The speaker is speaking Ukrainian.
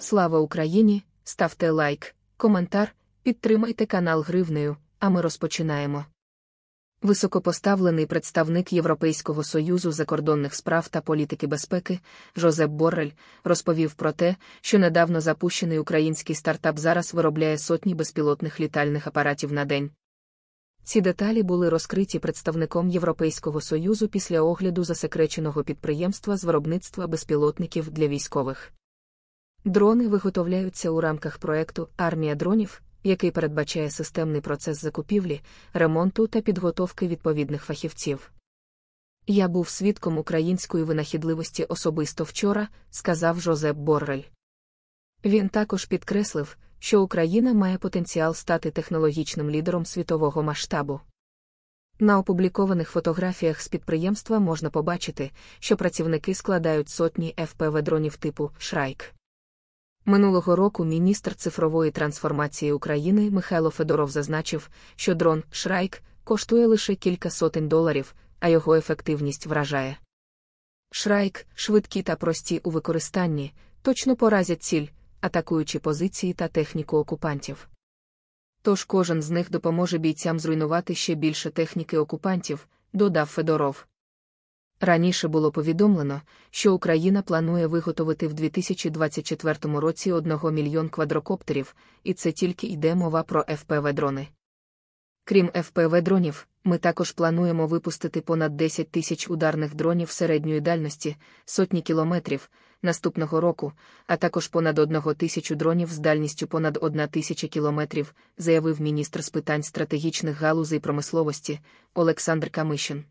Слава Україні! Ставте лайк, коментар, підтримайте канал Гривнею, а ми розпочинаємо. Високопоставлений представник Європейського союзу закордонних справ та політики безпеки Жозеп Боррель розповів про те, що недавно запущений український стартап зараз виробляє сотні безпілотних літальних апаратів на день. Ці деталі були розкриті представником Європейського союзу після огляду засекреченого підприємства з виробництва безпілотників для військових. Дрони виготовляються у рамках проекту Армія дронів, який передбачає системний процес закупівлі, ремонту та підготовки відповідних фахівців. Я був свідком української винахідливості особисто вчора, сказав Жозеп Боррель. Він також підкреслив, що Україна має потенціал стати технологічним лідером світового масштабу. На опублікованих фотографіях з підприємства можна побачити, що працівники складають сотні fpv дронів типу Шрайк. Минулого року міністр цифрової трансформації України Михайло Федоров зазначив, що дрон Шрайк коштує лише кілька сотень доларів, а його ефективність вражає. Шрайк швидкі та прості у використанні, точно поразять ціль, атакуючи позиції та техніку окупантів. Тож кожен з них допоможе бійцям зруйнувати ще більше техніки окупантів, додав Федоров. Раніше було повідомлено, що Україна планує виготовити в 2024 році 1 мільйон квадрокоптерів, і це тільки йде мова про ФПВ-дрони. Крім ФПВ-дронів, ми також плануємо випустити понад 10 тисяч ударних дронів середньої дальності, сотні кілометрів наступного року, а також понад 1 тисячу дронів з дальністю понад 1 тисяча кілометрів, заявив міністр з питань стратегічних галузей промисловості Олександр Камишин.